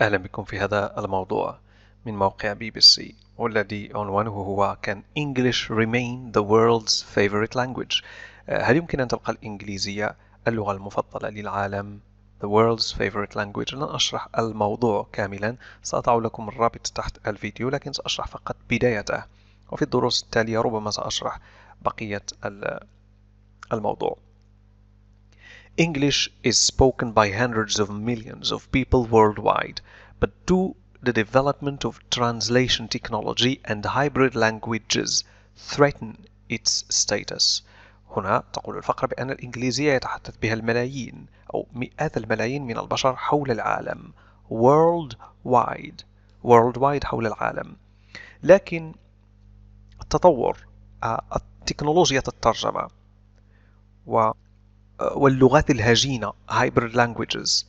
أهلا بكم في هذا الموضوع من موقع بي بي سي والذي عنوانه هو Can English remain the world's favorite language؟ آه، هل يمكن أن تبقى الإنجليزية اللغة المفضلة للعالم؟ The world's favorite language لن أشرح الموضوع كاملا سأضع لكم الرابط تحت الفيديو لكن سأشرح فقط بدايته وفي الدروس التالية ربما سأشرح بقية الموضوع English is spoken by hundreds of millions of people worldwide, but due the development of translation technology and hybrid languages threaten its status. هنا تقول الفقرة بأن الإنجليزية يتحدث بها الملايين أو مئات الملايين من البشر حول العالم world wide world wide حول العالم لكن التطور تكنولوجيا الترجمة و واللغات الهجينة hybrid languages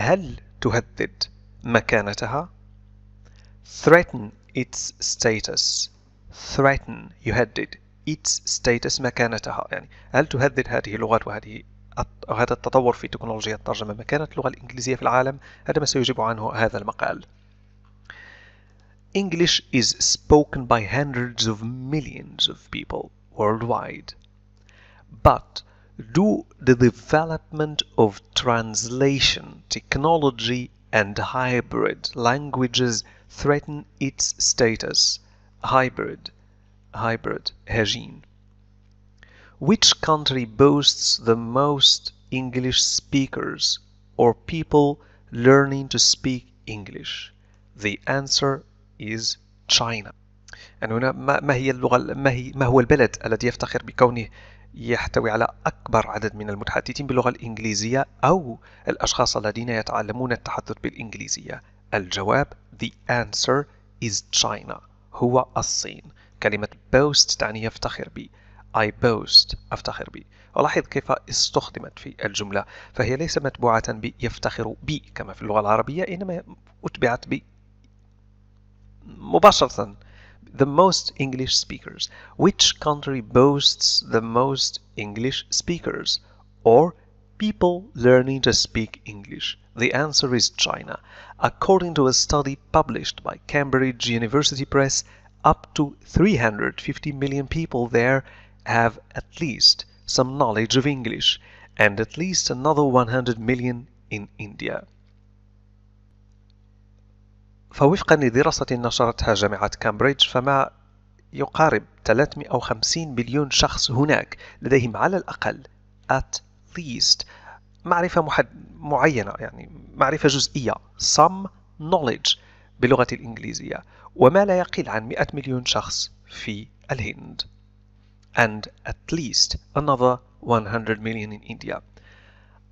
هل تهدد مكانتها؟ threaten its status threaten يهدد its status مكانتها يعني هل تهدد هذه اللغات وهذه هذا التطور في تكنولوجيا الترجمة مكانة اللغة الإنجليزية في العالم هذا ما سيجيب عنه هذا المقال English is spoken by hundreds of millions of people worldwide but do the development of translation technology and hybrid languages threaten its status hybrid hybrid hegin which country boasts the most english speakers or people learning to speak english the answer is china And هنا ما هي اللغه ما, هي ما هو البلد الذي يفتخر بكونه يحتوي على أكبر عدد من المتحدثين باللغة الإنجليزية أو الأشخاص الذين يتعلمون التحدث بالإنجليزية الجواب The answer is China هو الصين كلمة boast تعني يفتخر بي I boast أفتخر بي ولاحظ كيف استخدمت في الجملة فهي ليس متبوعة بيفتخر بي كما في اللغة العربية إنما أتبعت ب مباشرة the most English speakers? Which country boasts the most English speakers or people learning to speak English? The answer is China. According to a study published by Cambridge University Press, up to 350 million people there have at least some knowledge of English and at least another 100 million in India. فوفقا لدراسة نشرتها جامعة كامبريدج فما يقارب 350 مليون شخص هناك لديهم على الأقل at least معرفة محد... معينة يعني معرفة جزئية some knowledge باللغة الإنجليزية وما لا يقل عن 100 مليون شخص في الهند and at least another 100 million in India.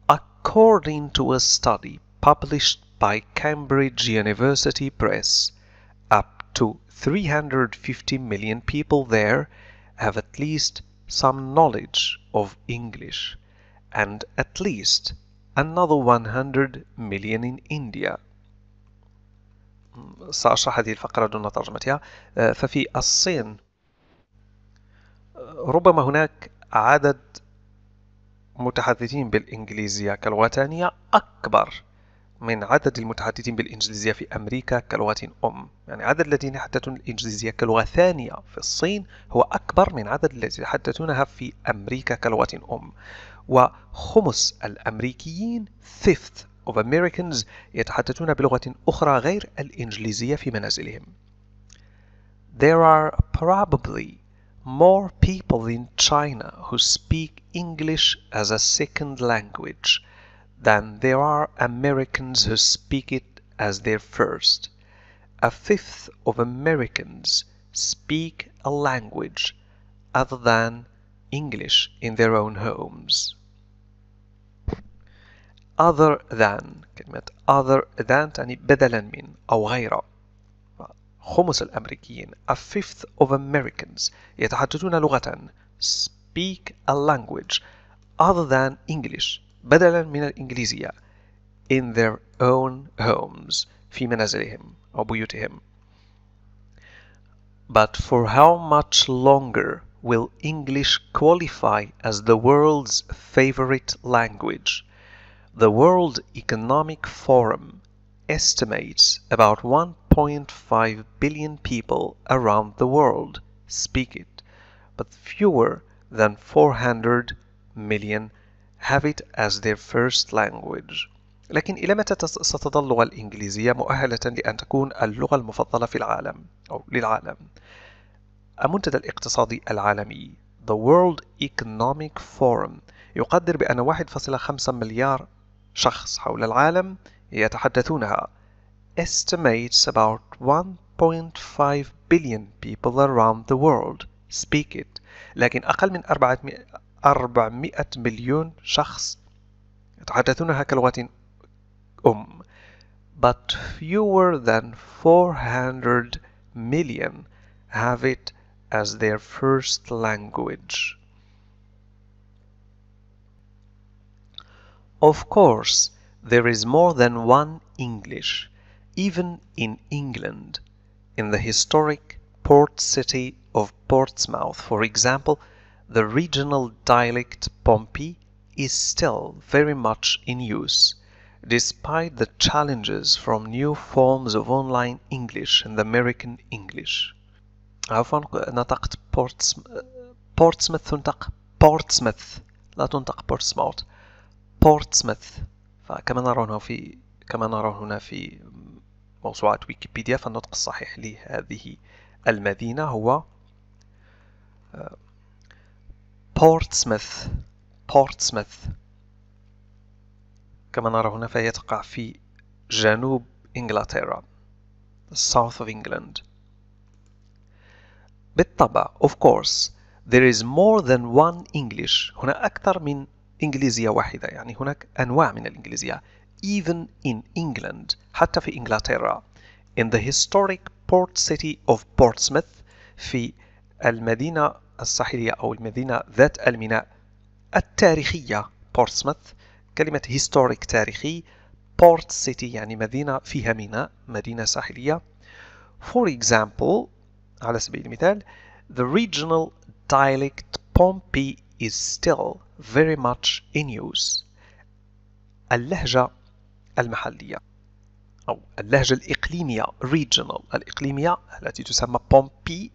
According to a study published by Cambridge University Press. Up to 350 million people there have at least some knowledge of English and at least another 100 million in India. سأشرح hmm, هذه الفقرة دون ترجمتها uh, ففي الصين uh, ربما هناك عدد متحدثين بالإنجليزية كاللغة أكبر من عدد المتحدثين بالإنجليزية في أمريكا كلغة أم يعني عدد الذين يتحدثون الإنجليزية كلغة ثانية في الصين هو أكبر من عدد الذين يتحدثونها في أمريكا كلغة أم وخمس الأمريكيين fifth of Americans يتحدثون بلغة أخرى غير الإنجليزية في منازلهم There are probably more people in China who speak English as a second language than there are Americans who speak it as their first. A fifth of Americans speak a language other than English in their own homes. other than كلمة other than تعني بدلا من أو غير خمس الأمريكيين a fifth of Americans يتحدثون لغة speak a language other than English بدلا من الإنجليزية in their own homes في منازلهم أو بيوتهم But for how much longer will English qualify as the world's favorite language? The World Economic Forum estimates about 1.5 billion people around the world speak it, but fewer than 400 million have it as their first language لكن إلى متى ستظل اللغة الإنجليزية مؤهلة لأن تكون اللغة المفضلة في العالم أو للعالم؟ المنتدى الاقتصادي العالمي The World Economic Forum يقدر بأن 1.5 مليار شخص حول العالم يتحدثونها estimates about 1.5 billion people around the world speak it لكن أقل من 400 400 مليون شخص يتحدثون كلغة أم but fewer than 400 million have it as their first language. Of course, there is more than one English, even in England. In the historic port city of Portsmouth, for example, the regional dialect Pompi is still very much in use, despite the challenges from new forms of online English and American English. عفوا نطقت بورتسموث تنطق بورتسموث لا تنطق بورتسموث بورتسموث فكما نرى هنا في كما نرى هنا في موسوعة ويكيبيديا فالنطق الصحيح لهذه المدينة هو بورتسموث بورتسموث كما نرى هنا فهي تقع في جنوب إنجلترا south of England بالطبع of course there is more than one English هنا أكثر من إنجليزية واحدة يعني هناك أنواع من الإنجليزية even in England حتى في إنجلترا in the historic port city of Portsmouth في المدينة الساحلية أو المدينة ذات الميناء التاريخية بورتسموث كلمة هيستوريك تاريخي بورت سيتي يعني مدينة فيها ميناء مدينة ساحلية For example على سبيل المثال The regional dialect Pompey is still very much in use اللهجة المحلية أو اللهجة الإقليمية regional الإقليمية التي تسمى Pompey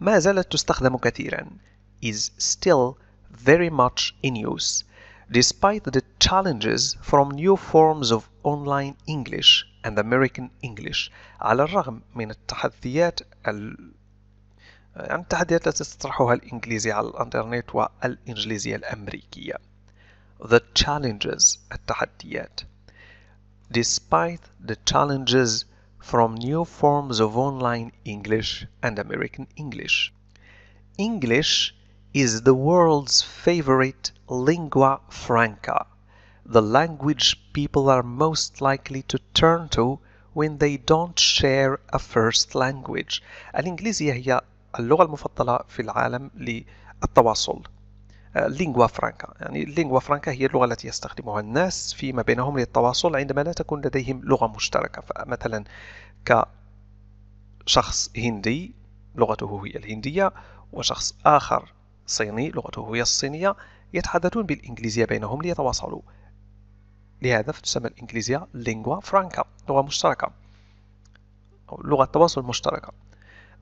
ما زالت تستخدم كثيرا is still very much in use despite the challenges from new forms of online English and American English على الرغم من التحديات ال... عن التحديات التي تطرحها الإنجليزي على الإنترنت والإنجليزية الأمريكية the challenges التحديات despite the challenges from new forms of online English and American English. English is the world's favorite lingua franca, the language people are most likely to turn to when they don't share a first language. الإنجليزية هي اللغة المفضلة في العالم للتواصل لينغوا فرانكا يعني اللينغوا فرانكا هي اللغة التي يستخدمها الناس فيما بينهم للتواصل عندما لا تكون لديهم لغة مشتركة فمثلا كشخص هندي لغته هي الهندية وشخص آخر صيني لغته هي الصينية يتحدثون بالإنجليزية بينهم ليتواصلوا لهذا فتسمى الإنجليزية لينغوا فرانكا لغة مشتركة أو لغة تواصل مشتركة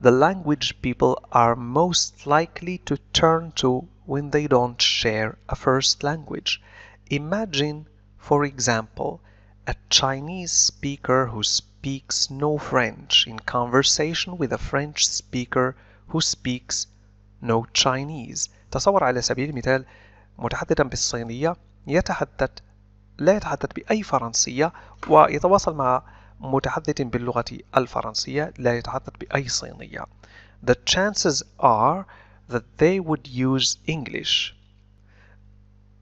The language people are most likely to turn to when they don't share a first language. Imagine, for example, a Chinese speaker who speaks no French in conversation with a French speaker who speaks no Chinese تصور على سبيل المثال متحدثا بالصينية يتحدث لا يتحدث بأي فرنسية ويتواصل مع متحدث باللغة الفرنسية لا يتحدث بأي صينية The chances are that they would use English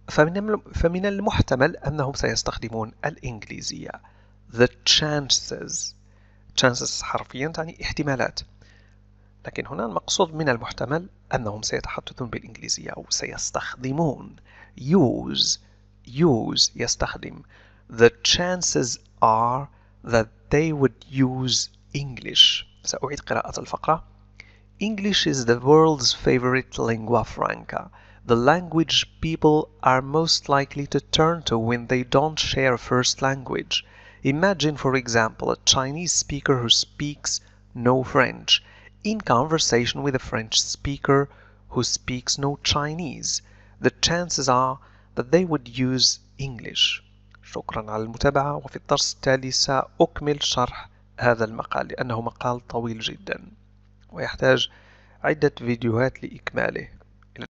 فمن المحتمل أنهم سيستخدمون الإنجليزية the chances chances حرفيا تعني احتمالات لكن هنا المقصود من المحتمل أنهم سيتحدثون بالإنجليزية أو سيستخدمون use use يستخدم the chances are that they would use English سأعيد قراءة الفقرة English is the world's favorite lingua franca, the language people are most likely to turn to when they don't share a first language. Imagine, for example, a Chinese speaker who speaks no French in conversation with a French speaker who speaks no Chinese. The chances are that they would use English. شكرا على المتابعة وفي الدرس التالي سأكمل شرح هذا المقال لأنه مقال طويل جداً. ويحتاج عدة فيديوهات لإكماله